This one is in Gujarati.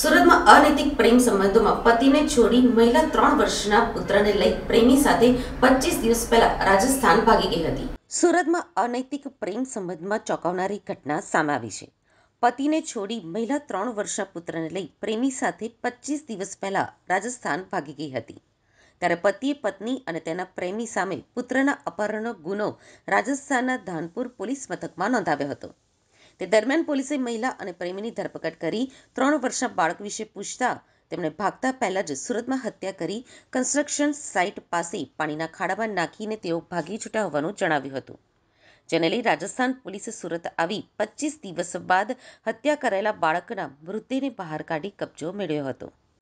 સુરતમાં અનૈતિક પ્રેમ સંબંધોમાં પતિને છોડી મહિલા ત્રણ વર્ષના પુત્રને લઈ પ્રેમી સાથે પચીસ દિવસ પહેલા રાજસ્થાન ભાગી ગઈ હતી સુરતમાં અનૈતિક પ્રેમ સંબંધમાં ચોંકાવનારી ઘટના સામે આવી છે પતિને છોડી મહિલા ત્રણ વર્ષના પુત્રને લઈ પ્રેમી સાથે પચીસ દિવસ પહેલા રાજસ્થાન ભાગી ગઈ હતી ત્યારે પતિએ પત્ની અને તેના પ્રેમી સામે પુત્રના અપહરણનો ગુનો રાજસ્થાનના ધાનપુર પોલીસ મથકમાં નોંધાવ્યો હતો તે દરમિયાન પોલીસે મહિલા અને પ્રેમીની ધરપકડ કરી ત્રણ વર્ષના બાળક વિશે પૂછતા તેમણે ભાગતા પહેલાં જ સુરતમાં હત્યા કરી કન્સ્ટ્રક્શન સાઇટ પાસે પાણીના ખાડામાં નાખીને તેઓ ભાગી છૂટા હોવાનું જણાવ્યું હતું જેને લઈ રાજસ્થાન પોલીસે સુરત આવી પચીસ દિવસ બાદ હત્યા કરેલા બાળકના મૃતદેહને બહાર કાઢી કબજો મેળવ્યો હતો